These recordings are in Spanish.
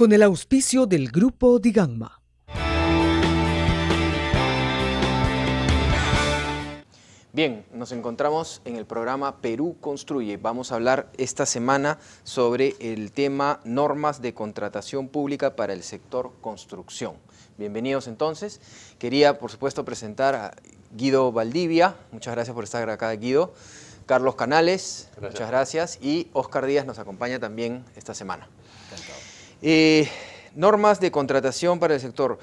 con el auspicio del Grupo Digamma. Bien, nos encontramos en el programa Perú Construye. Vamos a hablar esta semana sobre el tema normas de contratación pública para el sector construcción. Bienvenidos entonces. Quería, por supuesto, presentar a Guido Valdivia. Muchas gracias por estar acá, Guido. Carlos Canales, muchas gracias. Y Oscar Díaz nos acompaña también esta semana. Eh, normas de contratación para el sector.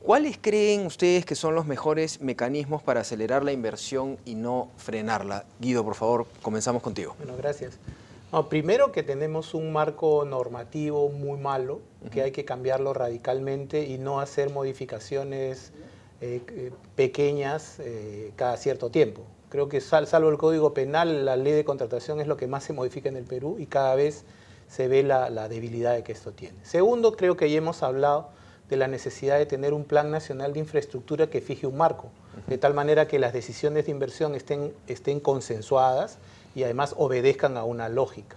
¿Cuáles creen ustedes que son los mejores mecanismos para acelerar la inversión y no frenarla? Guido, por favor, comenzamos contigo. Bueno, gracias. primero que tenemos un marco normativo muy malo, que hay que cambiarlo radicalmente y no hacer modificaciones eh, eh, pequeñas eh, cada cierto tiempo. Creo que sal, salvo el Código Penal, la ley de contratación es lo que más se modifica en el Perú y cada vez se ve la, debilidad debilidad que esto tiene. Segundo, creo que ya hemos hablado de la necesidad de tener un plan nacional de infraestructura que fije un marco, de tal manera que las decisiones de inversión estén, estén consensuadas y además obedezcan a una lógica.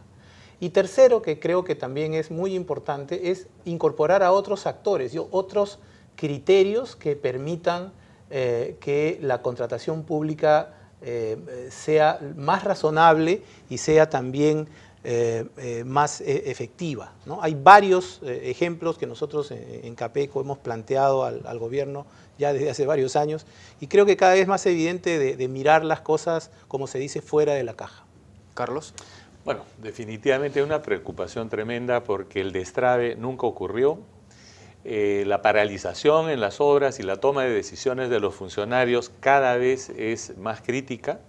Y tercero, que creo que también es muy importante, es incorporar a otros actores, otros criterios que permitan eh, que la contratación pública eh, sea más razonable y sea también eh, eh, más eh, efectiva. Hay varios ejemplos que nosotros en, CAPECO hemos planteado al, gobierno ya desde hace varios años y creo que cada vez más evidente de, mirar las cosas, como se dice, fuera de la caja. Carlos. Bueno, definitivamente una preocupación tremenda porque el destrave nunca ocurrió. la paralización en las obras y la toma de decisiones de los funcionarios cada vez es más crítica.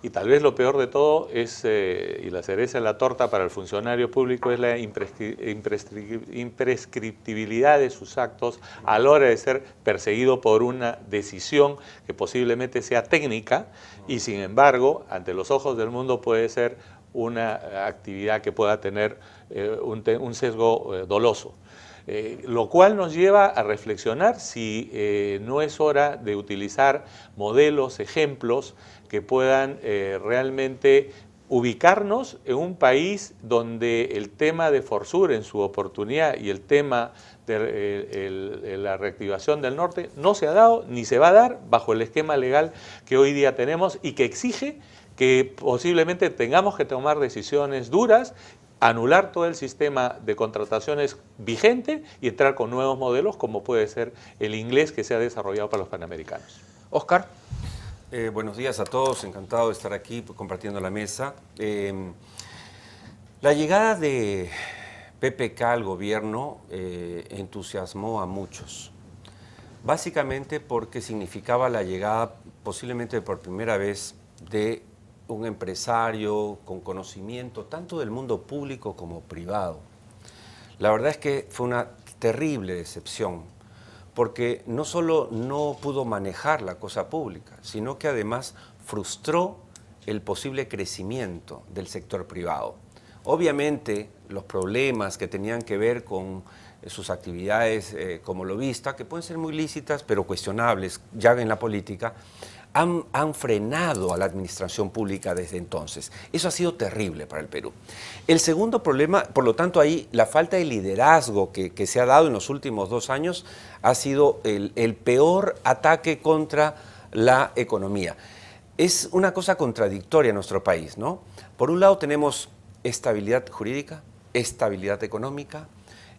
Y tal vez lo peor de todo es, eh, y la cereza en la torta para el funcionario público, es la imprescriptibilidad de sus actos a la hora de ser perseguido por una decisión que posiblemente sea técnica y sin embargo, ante los ojos del mundo puede ser una actividad que pueda tener eh, un, sesgo eh, doloso. Eh, lo cual nos lleva a reflexionar si eh, no es hora de utilizar modelos, ejemplos que puedan eh, realmente ubicarnos en un país donde el tema de Forsur en su oportunidad y el tema de la reactivación del norte no se ha dado ni se va a dar bajo el esquema legal que hoy día tenemos y que exige que posiblemente tengamos que tomar decisiones duras anular todo el sistema de contrataciones vigente y entrar con nuevos modelos como puede ser el inglés que se ha desarrollado para los panamericanos. Oscar. Eh, buenos días a todos, encantado de estar aquí compartiendo la mesa. Eh, la llegada de PPK al gobierno eh, entusiasmó a muchos, básicamente porque significaba la llegada posiblemente por primera vez de un empresario con conocimiento tanto del mundo público como privado. La verdad es que fue una terrible decepción, porque no solo no pudo manejar la cosa pública, sino que además frustró el posible crecimiento del sector privado. Obviamente los problemas que tenían que ver con eh, sus actividades eh, como como lobista, que pueden ser muy lícitas pero cuestionables ya en la política, han, frenado a la administración pública desde entonces. Eso ha sido terrible para el Perú. El segundo problema, por lo tanto, ahí la falta de liderazgo que, se ha dado en los últimos dos años ha sido el, el peor ataque contra la economía. Es una cosa contradictoria en nuestro país, ¿no? Por un lado tenemos estabilidad jurídica, estabilidad económica,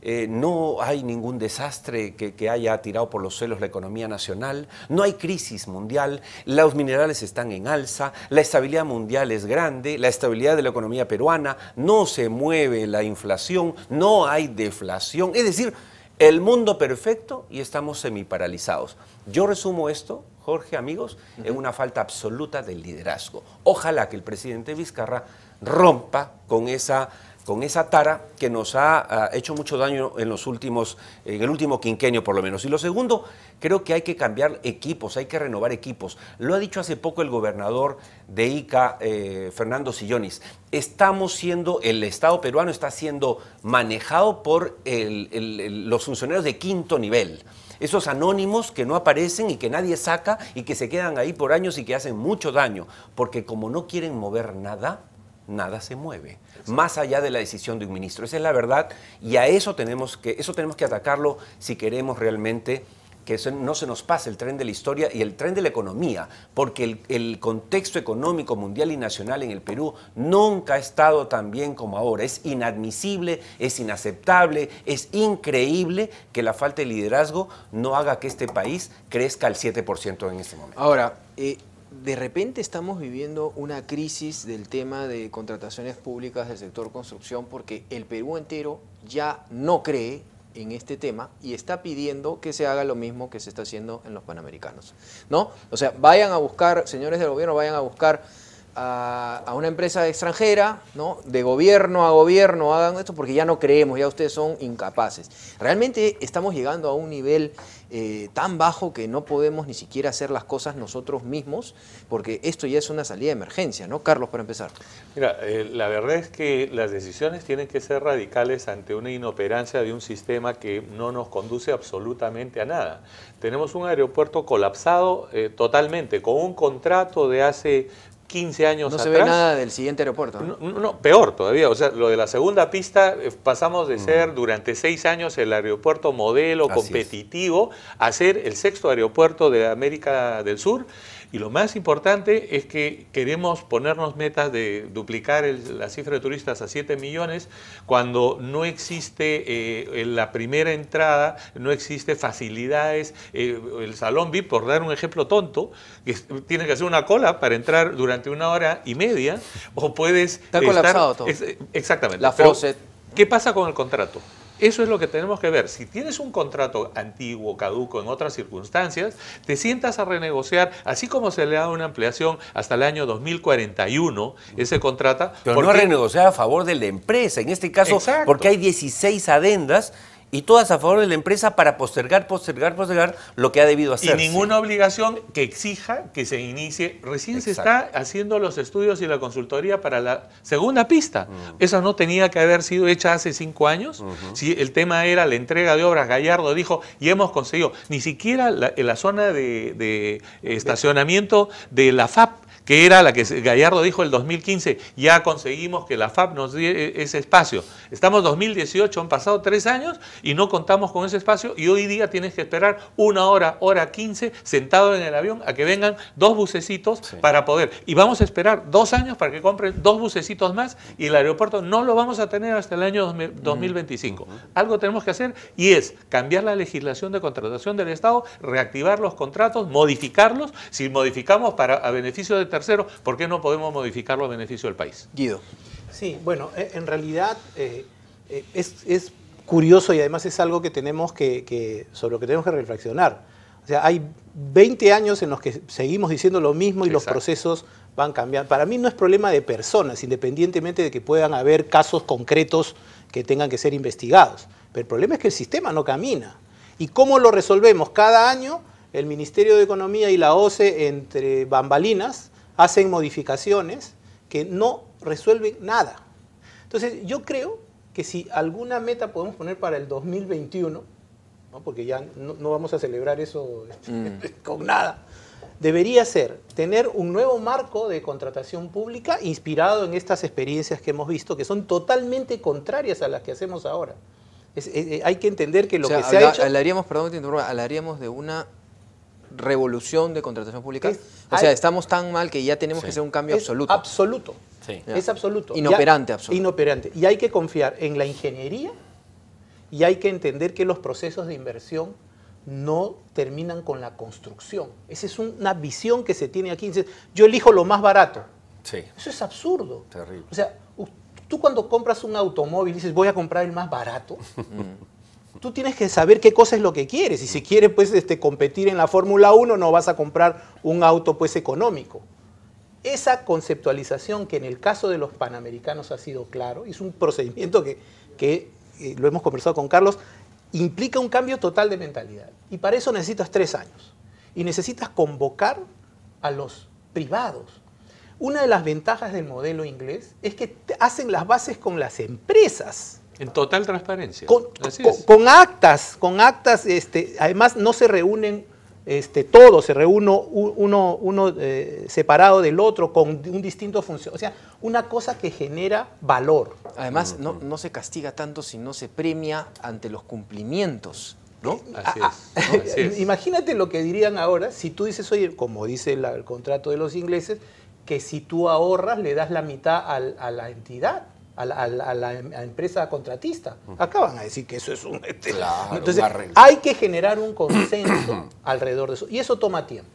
eh, no hay ningún desastre que, haya tirado por los suelos la economía nacional, no hay crisis mundial, los minerales están en alza, la estabilidad mundial es grande, la estabilidad de la economía peruana, no se mueve la inflación, no hay deflación, es decir, el mundo perfecto y estamos semiparalizados. Yo resumo esto, Jorge, amigos, en una falta absoluta de liderazgo. Ojalá que el presidente Vizcarra rompa con esa con esa tara que nos ha, ah, hecho mucho daño en los últimos, en el último quinquenio por lo menos. Y lo segundo, creo que hay que cambiar equipos, hay que renovar equipos. Lo ha dicho hace poco el gobernador de ICA, eh, Fernando Sillonis. Estamos siendo, el Estado peruano está siendo manejado por los funcionarios de quinto nivel esos anónimos que no aparecen y que nadie saca y que se quedan ahí por años y que hacen mucho daño, porque como no quieren mover nada, nada se mueve, más allá de la decisión de un ministro. Esa es la verdad y a eso tenemos que, eso tenemos que atacarlo si queremos realmente que no se nos pase el tren de la historia y el tren de la economía, porque el, contexto económico mundial y nacional en el Perú nunca ha estado tan bien como ahora. Es inadmisible, es inaceptable, es increíble que la falta de liderazgo no haga que este país crezca al 7% en este momento. Ahora, eh, de repente estamos viviendo una crisis del tema de contrataciones públicas del sector construcción porque el Perú entero ya no cree en este tema y está pidiendo que se haga lo mismo que se está haciendo en los Panamericanos. ¿No? O sea, vayan a buscar, señores del gobierno, vayan a buscar a, una empresa extranjera, ¿no? de gobierno a gobierno, hagan esto porque ya no creemos, ya ustedes son incapaces. Realmente estamos llegando a un nivel eh, tan bajo que no podemos ni siquiera hacer las cosas nosotros mismos, porque esto ya es una salida de emergencia, ¿no, Carlos, para empezar? Mira, eh, la verdad es que las decisiones tienen que ser radicales ante una inoperancia de un sistema que no nos conduce absolutamente a nada. Tenemos un aeropuerto colapsado eh, totalmente, con un contrato de hace 15 años no atrás. No se ve nada del siguiente aeropuerto. ¿eh? No, peor todavía. O sea, lo de la segunda pista, eh, pasamos de mm. ser durante seis años el aeropuerto modelo competitivo a ser el sexto aeropuerto de América del Sur. Y lo más importante es que queremos ponernos metas de duplicar la cifra de turistas a 7 millones cuando no existe eh, la primera entrada, no existe facilidades. Eh, el salón VIP, por dar un ejemplo tonto, que tiene que hacer una cola para entrar durante una hora y media o puedes... Está colapsado todo. exactamente. La Pero, ¿Qué pasa con el contrato? Eso es lo que tenemos que ver. Si tienes un contrato antiguo, caduco, en otras circunstancias, te sientas a renegociar, así como se le da una ampliación hasta el año 2041, ese contrato. Pero no renegociar a favor de la empresa, en este caso, porque hay 16 adendas y todas a favor de la empresa para postergar, postergar, postergar lo que ha debido hacer. Y ninguna obligación que exija que se inicie. Recién se está haciendo los estudios y la consultoría para la segunda pista. Mm. Esa no tenía que haber sido hecha hace cinco años. Si el tema era la entrega de obras, Gallardo dijo, y hemos conseguido, ni siquiera la, en la zona de estacionamiento de la FAP que era la que Gallardo dijo el 2015, ya conseguimos que la FAP nos dé e-, ese espacio. Estamos 2018, han pasado tres años y no contamos con ese espacio y hoy día tienes que esperar una hora, hora 15, sentado en el avión a que vengan dos bucecitos para poder. Y vamos a esperar dos años para que compren dos bucecitos más y el aeropuerto no lo vamos a tener hasta el año 2025. Mm. Algo tenemos que hacer y es cambiar la legislación de contratación del Estado, reactivar los contratos, modificarlos. Si modificamos para a beneficio de tercero, ¿por qué no podemos modificarlo a beneficio del país? Guido. Sí, bueno, e, en realidad eh, eh, es, curioso y además es algo que tenemos que, sobre lo que tenemos que reflexionar. O sea, hay 20 años en los que seguimos diciendo lo mismo y los procesos van cambiando. Para mí no es problema de personas, independientemente de que puedan haber casos concretos que tengan que ser investigados. Pero el problema es que el sistema no camina. ¿Y cómo lo resolvemos? Cada año el Ministerio de Economía y la OCE entre bambalinas hacen modificaciones que no resuelven nada. Entonces, yo creo que si alguna meta podemos poner para el 2021, porque ya no, vamos a celebrar eso este, mm. con nada, debería ser tener un nuevo marco de contratación pública inspirado en estas experiencias que hemos visto, que son totalmente contrarias a las que hacemos ahora. Eh, eh, hay que entender que lo que se ha hecho... perdón, hablaríamos de una revolución de contratación pública. o sea, estamos tan mal que ya tenemos que hacer un cambio absoluto. Absoluto. Es absoluto. Inoperante, absoluto. Inoperante. Y hay que confiar en la ingeniería y hay que entender que los procesos de inversión no terminan con la construcción. Esa es una visión que se tiene aquí. Yo elijo lo más barato. Eso es absurdo. Terrible. O sea, tú cuando compras un automóvil dices, voy a comprar el más barato. Mm. Tú tienes que saber qué cosa es lo que quieres. Y si quieres pues, este, competir en la Fórmula 1, no vas a comprar un auto pues, económico. Esa conceptualización que en el caso de los panamericanos ha sido claro, es un procedimiento que, que eh, lo hemos conversado con Carlos, implica un cambio total de mentalidad. Y para eso necesitas tres años. Y necesitas convocar a los privados. Una de las ventajas del modelo inglés es que hacen las bases con las empresas. En total transparencia. Con, actas, con actas, este, además no se reúnen este, todos, se reúne uno, uno eh, separado del otro con un distinto función. O sea, una cosa que genera valor. Además, no, se castiga tanto si no se premia ante los cumplimientos. ¿No? Ah, ah. Así, es, Imagínate lo que dirían ahora si tú dices, oye, como dice el contrato de los ingleses, que si tú ahorras le das la mitad a la entidad a la, empresa contratista. acaban a decir que eso es un... Este, claro, hay que generar un consenso alrededor de eso. Y eso toma tiempo.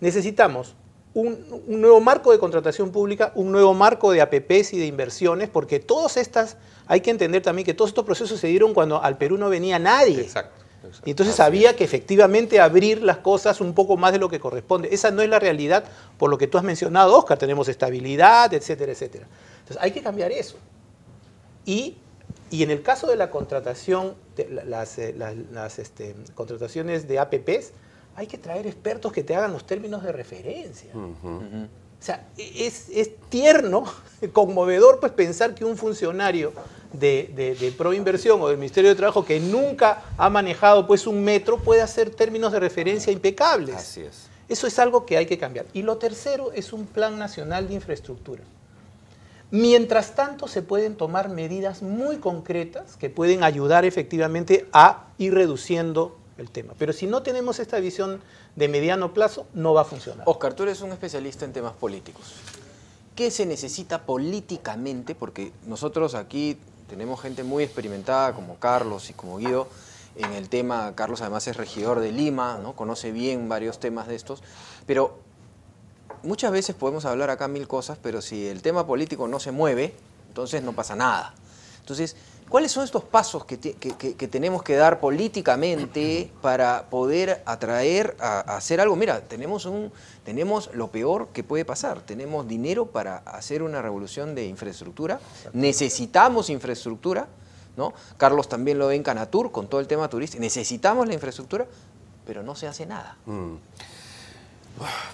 Necesitamos un, nuevo marco de contratación pública, un nuevo marco de APPs y de inversiones, porque todas estas, hay que entender también que todos estos procesos se dieron cuando al Perú no venía nadie. Exacto. Y entonces había que efectivamente abrir las cosas un poco más de lo que corresponde. Esa no es la realidad por lo que tú has mencionado, Oscar. Tenemos estabilidad, etcétera, etcétera. Entonces hay que cambiar eso. Y, en el caso de la contratación, las, eh, este, contrataciones de APPs, hay que traer expertos que te hagan los términos de referencia. O sea, e, es, tierno, conmovedor, pues pensar que un funcionario de, de, de, Proinversión o del Ministerio de Trabajo que nunca ha manejado pues un metro puede hacer términos de referencia impecables. Eso es algo que hay que cambiar. Y lo tercero es un plan nacional de infraestructura. Mientras tanto, se pueden tomar medidas muy concretas que pueden ayudar efectivamente a ir reduciendo el tema. Pero si no tenemos esta visión de mediano plazo, no va a funcionar. Oscar, tú eres un especialista en temas políticos. ¿Qué se necesita políticamente? Porque nosotros aquí tenemos gente muy experimentada como Carlos y como Guido en el tema. Carlos además es regidor de Lima, ¿no? conoce bien varios temas de estos. Pero muchas veces podemos hablar acá mil cosas, pero si el tema político no se mueve, entonces no pasa nada. Entonces, ¿cuáles son estos pasos que, tenemos que dar políticamente para poder atraer a, hacer algo? Mira, tenemos, un, tenemos lo peor que puede pasar. Tenemos dinero para hacer una revolución de infraestructura. Necesitamos infraestructura. ¿no? Carlos también lo ve en Canatur con todo el tema turístico. Necesitamos la infraestructura, pero no se hace nada. Mm.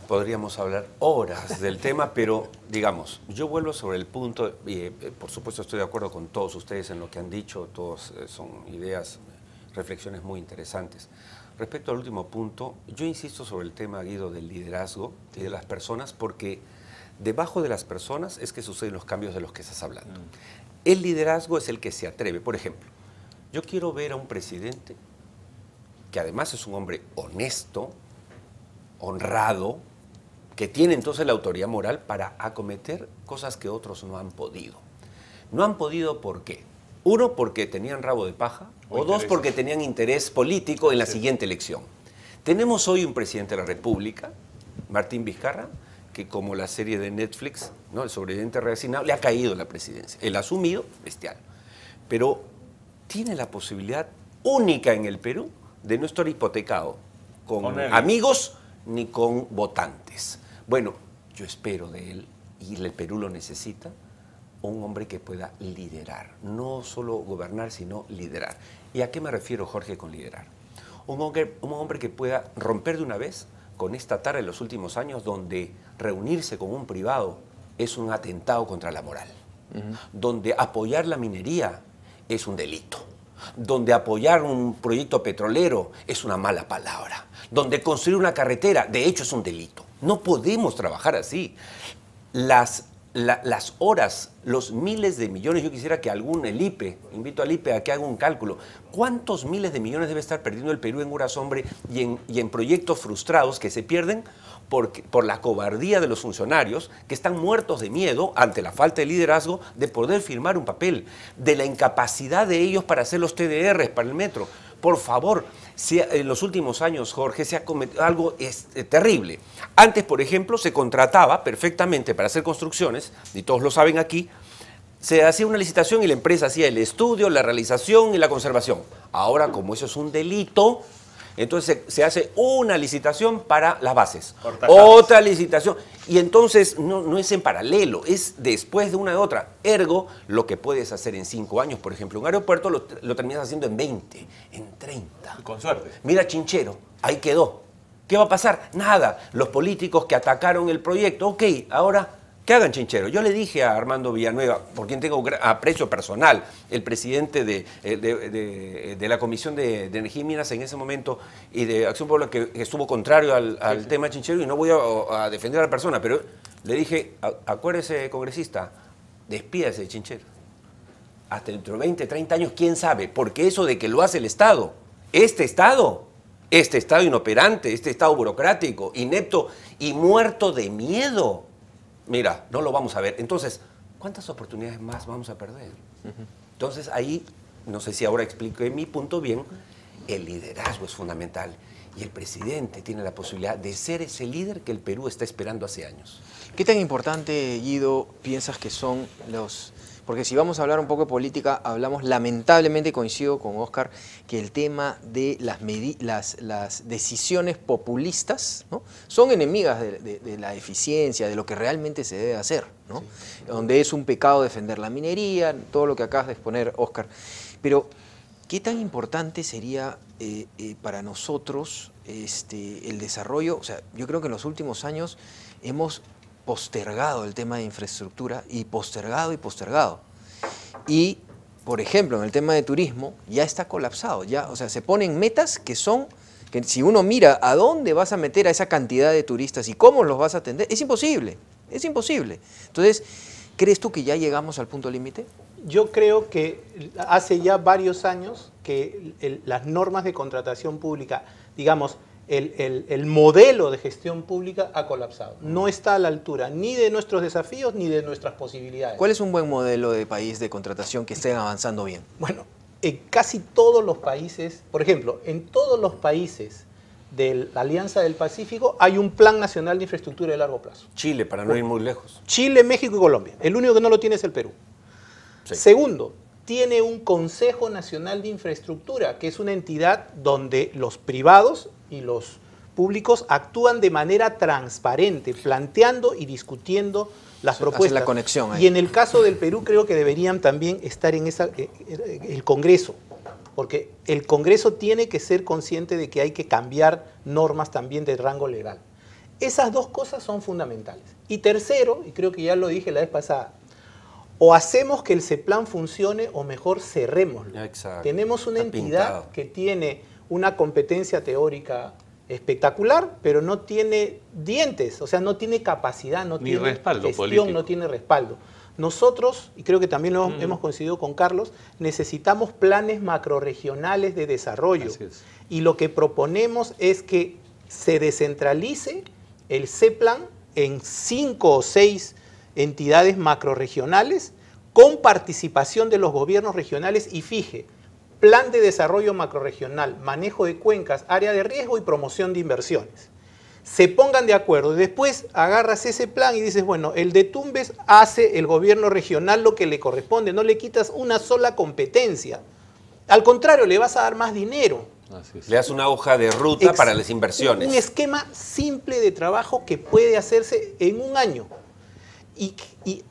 Podríamos hablar horas del tema, pero digamos, yo vuelvo sobre el punto, y eh, por supuesto estoy de acuerdo con todos ustedes en lo que han dicho, todos eh, son ideas, reflexiones muy interesantes. Respecto al último punto, yo insisto sobre el tema, Guido, del liderazgo y de las personas, porque debajo de las personas es que suceden los cambios de los que estás hablando. Mm. El liderazgo es el que se atreve. Por ejemplo, yo quiero ver a un presidente que además es un hombre honesto, honrado que tiene entonces la autoridad moral para acometer cosas que otros no han podido. No han podido por qué. Uno, porque tenían rabo de paja, o, dos, porque tenían interés político en la siguiente elección. Tenemos hoy un presidente de la República, Martín Vizcarra, que como la serie de Netflix, ¿no? el sobreviviente reasignado, le ha caído la presidencia. El asumido, bestial. Pero tiene la posibilidad única en el Perú de no estar hipotecado con amigos ni con votantes. Bueno, yo espero de él, y el Perú lo necesita, un hombre que pueda liderar, no solo gobernar, sino liderar. ¿Y a qué me refiero, Jorge, con liderar? Un hombre, que pueda romper de una vez con esta tarde en los últimos años donde reunirse con un privado es un atentado contra la moral, donde apoyar la minería es un delito, donde apoyar un proyecto petrolero es una mala palabra, donde construir una carretera, de hecho, es un delito. No podemos trabajar así. Las, horas, los miles de millones, yo quisiera que algún, el IPE, invito al IPE a que haga un cálculo, ¿cuántos miles de millones debe estar perdiendo el Perú en horas hombre y en, y en proyectos frustrados que se pierden por la cobardía de los funcionarios que están muertos de miedo ante la falta de liderazgo de poder firmar un papel, de la incapacidad de ellos para hacer los TDRs para el metro. Por favor, si en los últimos años, Jorge, se ha cometido algo eh, terrible. Antes, por ejemplo, se contrataba perfectamente para hacer construcciones, y todos lo saben aquí, se hacía una licitación y la empresa hacía el estudio, la realización y la conservación. Ahora, como eso es un delito, entonces se hace una licitación para las bases, otra licitación, y entonces no, es en paralelo, es después de una de otra. Ergo, lo que puedes hacer en cinco años, por ejemplo, un aeropuerto lo, lo terminas haciendo en 20, en 30. Con suerte. Mira Chinchero, ahí quedó. ¿Qué va a pasar? Nada. Los políticos que atacaron el proyecto, ok, ahora que hagan chinchero. Yo le dije a Armando Villanueva, por quien tengo aprecio personal, el presidente de, eh, la Comisión de, Energía y Minas en ese momento y de Acción Puebla, que, estuvo contrario al, tema chinchero, y no voy a, a, defender a la persona, pero le dije, acuérdese, congresista, despídase de chinchero. Hasta dentro de 20, 30 años, quién sabe, porque eso de que lo hace el Estado, este Estado, este Estado inoperante, este Estado burocrático, inepto y muerto de miedo mira, no lo vamos a ver. Entonces, ¿cuántas oportunidades más vamos a perder? Entonces ahí, no sé si ahora expliqué mi punto bien, el liderazgo es fundamental y el presidente tiene la posibilidad de ser ese líder que el Perú está esperando hace años. ¿Qué tan importante, Guido, piensas que son los porque si vamos a hablar un poco de política, hablamos lamentablemente, coincido con Oscar, que el tema de las, decisiones populistas ¿no? son enemigas de, la eficiencia, de lo que realmente se debe hacer, ¿no? donde es un pecado defender la minería, todo lo que acabas de exponer, Oscar. Pero, ¿qué tan importante sería eh, eh, para nosotros este, el desarrollo? O sea, yo creo que en los últimos años hemos postergado el tema de infraestructura y postergado y postergado. Y, por ejemplo, en el tema de turismo ya está colapsado, ya, o sea, se ponen metas que son que si uno mira a dónde vas a meter a esa cantidad de turistas y cómo los vas a atender, es imposible, es imposible. Entonces, ¿crees tú que ya llegamos al punto límite? Yo creo que hace ya varios años que las normas de contratación pública, digamos, el, el, modelo de gestión pública ha colapsado. No está a la altura ni de nuestros desafíos ni de nuestras posibilidades. ¿Cuál es un buen modelo de país de contratación que esté avanzando bien? Bueno, en casi todos los países, por ejemplo, en todos los países de la Alianza del Pacífico hay un Plan Nacional de Infraestructura de largo plazo. Chile, para no ir muy lejos. Chile, México y Colombia. El único que no lo tiene es el Perú. Segundo, tiene un Consejo Nacional de Infraestructura, que es una entidad donde los privados y los públicos actúan de manera transparente, planteando y discutiendo las propuestas. La conexión Y en el caso del Perú creo que deberían también estar en esa, eh, eh, el Congreso, porque el Congreso tiene que ser consciente de que hay que cambiar normas también de rango legal. Esas dos cosas son fundamentales. Y tercero, y creo que ya lo dije la vez pasada, o hacemos que el CEPLAN funcione o mejor cerrémoslo. Tenemos una entidad que tiene una competencia teórica espectacular, pero no tiene dientes, o sea, no tiene capacidad, no tiene respaldo gestión, político. no tiene respaldo. Nosotros, y creo que también lo hemos mm. coincidido con Carlos, necesitamos planes macroregionales de desarrollo. Y lo que proponemos es que se descentralice el CEPLAN en cinco o seis entidades macroregionales con participación de los gobiernos regionales y fije, plan de desarrollo macroregional, manejo de cuencas, área de riesgo y promoción de inversiones. Se pongan de acuerdo y después agarras ese plan y dices, bueno, el de Tumbes hace el gobierno regional lo que le corresponde, no le quitas una sola competencia. Al contrario, le vas a dar más dinero. Le das una hoja de ruta para las inversiones. Un esquema simple de trabajo que puede hacerse en un año. Y,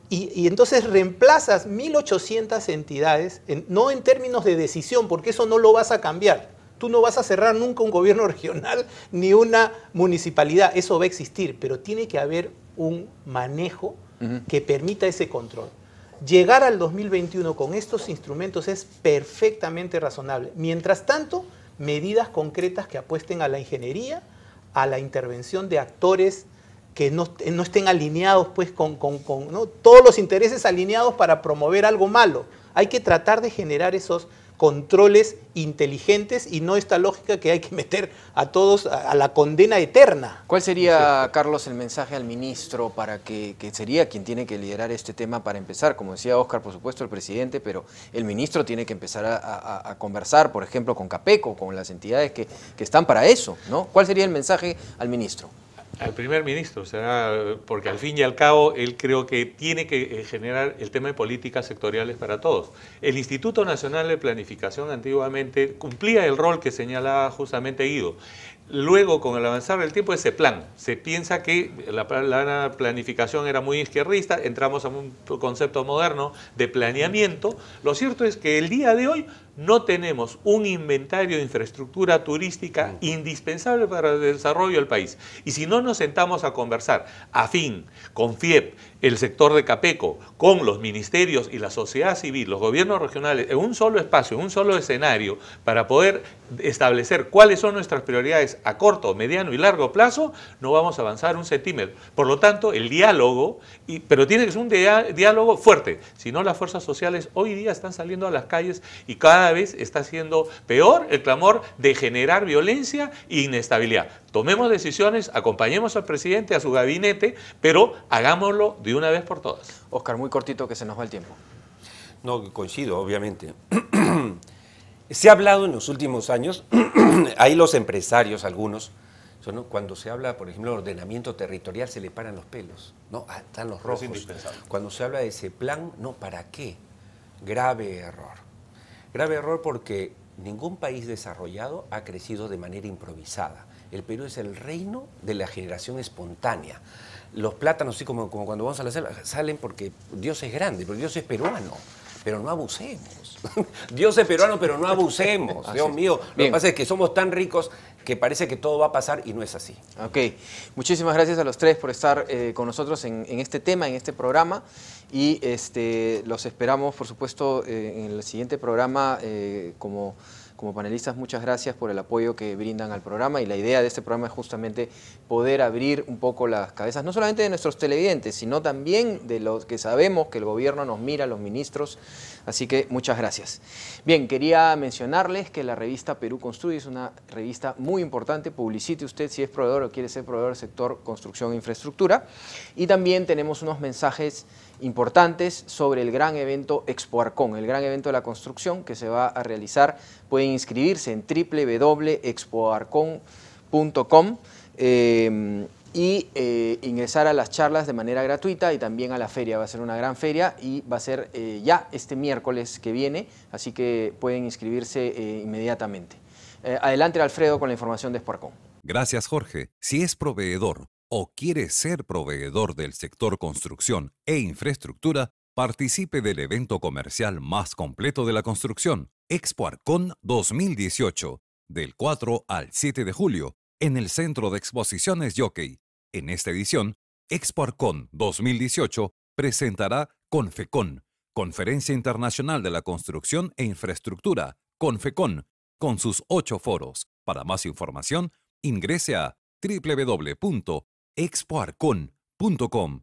entonces reemplazas 1.800 entidades, no en términos de decisión, porque eso no lo vas a cambiar. Tú no vas a cerrar nunca un gobierno regional ni una municipalidad, eso va a existir, pero tiene que haber un manejo que permita ese control. Llegar al 2021 con estos instrumentos es perfectamente razonable. Mientras tanto, medidas concretas que apuesten a la ingeniería, a la intervención de actores que eh, no, estén alineados pues con, todos los intereses alineados para promover algo malo. Hay que tratar de generar esos controles inteligentes y no esta lógica que hay que meter a todos a, la condena eterna. ¿Cuál sería, Carlos, el mensaje al ministro para que, sería quien tiene que liderar este tema para empezar? Como decía Oscar, por supuesto, el presidente, pero el ministro tiene que empezar a, conversar, por ejemplo, con Capeco, con las entidades que, que están para eso, ¿no? ¿Cuál sería el mensaje al ministro? al primer ministro, porque al fin y al cabo él creo que tiene que eh, generar el tema de políticas sectoriales para todos. El Instituto Nacional de Planificación antiguamente cumplía el rol que señalaba justamente Guido. Luego, con el avanzar del tiempo, ese plan. Se piensa que la, la planificación era muy izquierdista, entramos a un concepto moderno de planeamiento. Lo cierto es que el día de hoy no tenemos un inventario de infraestructura turística indispensable para el desarrollo del país. Y si no nos sentamos a conversar, a fin, con FIEP, el sector de Capeco, con los ministerios y la sociedad civil, los gobiernos regionales, en un solo espacio, en un solo escenario, para poder establecer cuáles son nuestras prioridades a corto, mediano y largo plazo, no vamos a avanzar un centímetro. Por lo tanto, el diálogo, pero tiene que ser un diálogo fuerte, si no las fuerzas sociales hoy día están saliendo a las calles y cada vez está siendo peor el clamor de generar violencia e inestabilidad. Tomemos decisiones, acompañemos al presidente, a su gabinete, pero hagámoslo de una vez por todas. Oscar, muy cortito que se nos va el tiempo. No, coincido, obviamente. se ha hablado en los últimos años, hay los empresarios algunos, cuando se habla, por ejemplo, de ordenamiento territorial, se le paran los pelos, ¿no? Ah, están los rojos. cuando se habla de ese plan, no, ¿para qué? Grave error. Grave error porque ningún país desarrollado ha crecido de manera improvisada. El Perú es el reino de la generación espontánea. Los plátanos, sí, como, como cuando vamos a la selva, salen porque Dios es grande, porque Dios es peruano pero no abusemos. Dios es peruano, pero no abusemos. Dios mío, lo que pasa es que somos tan ricos que parece que todo va a pasar y no es así. Ok, muchísimas gracias a los tres por estar eh, con nosotros en, este tema, en este programa, y este, los esperamos, por supuesto, eh, en el siguiente programa eh, como como panelistas, muchas gracias por el apoyo que brindan al programa y la idea de este programa es justamente poder abrir un poco las cabezas, no solamente de nuestros televidentes, sino también de los que sabemos que el gobierno nos mira, los ministros, Así que muchas gracias. Bien, quería mencionarles que la revista Perú Construye es una revista muy importante. Publicite usted si es proveedor o quiere ser proveedor del sector construcción e infraestructura. Y también tenemos unos mensajes importantes sobre el gran evento Expoarcón, el gran evento de la construcción que se va a realizar. Pueden inscribirse en www.expoarcón.com y eh, ingresar a las charlas de manera gratuita y también a la feria. Va a ser una gran feria y va a ser eh, ya este miércoles que viene, así que pueden inscribirse eh, inmediatamente. adelante Alfredo con la información de Expoarcón. Gracias Jorge. Si es proveedor o quiere ser proveedor del sector construcción e infraestructura, participe del evento comercial más completo de la construcción, Expo 2018, del 4 al 7 de julio, en el Centro de Exposiciones Jockey en esta edición, Expoarcon 2018 presentará Confecon, Conferencia Internacional de la Construcción e Infraestructura, Confecon, con sus ocho foros. Para más información, ingrese a www.expoarcon.com.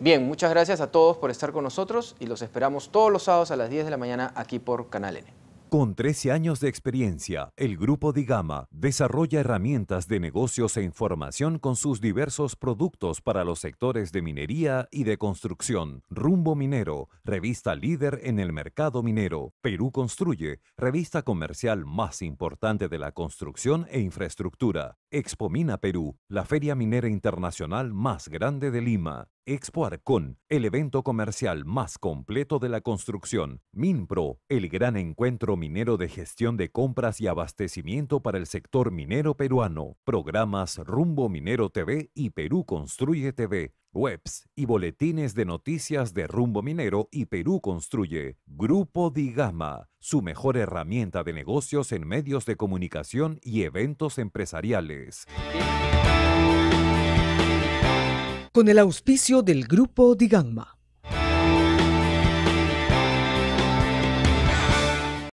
Bien, muchas gracias a todos por estar con nosotros y los esperamos todos los sábados a las 10 de la mañana aquí por Canal N. Con 13 años de experiencia, el Grupo Digama desarrolla herramientas de negocios e información con sus diversos productos para los sectores de minería y de construcción. Rumbo Minero, revista líder en el mercado minero. Perú Construye, revista comercial más importante de la construcción e infraestructura. Expomina Perú, la feria minera internacional más grande de Lima. Expo Arcón, el evento comercial más completo de la construcción. MinPro, el gran encuentro minero de gestión de compras y abastecimiento para el sector minero peruano. Programas Rumbo Minero TV y Perú Construye TV webs y boletines de noticias de Rumbo Minero y Perú Construye. Grupo Digama, su mejor herramienta de negocios en medios de comunicación y eventos empresariales. Con el auspicio del Grupo Digama.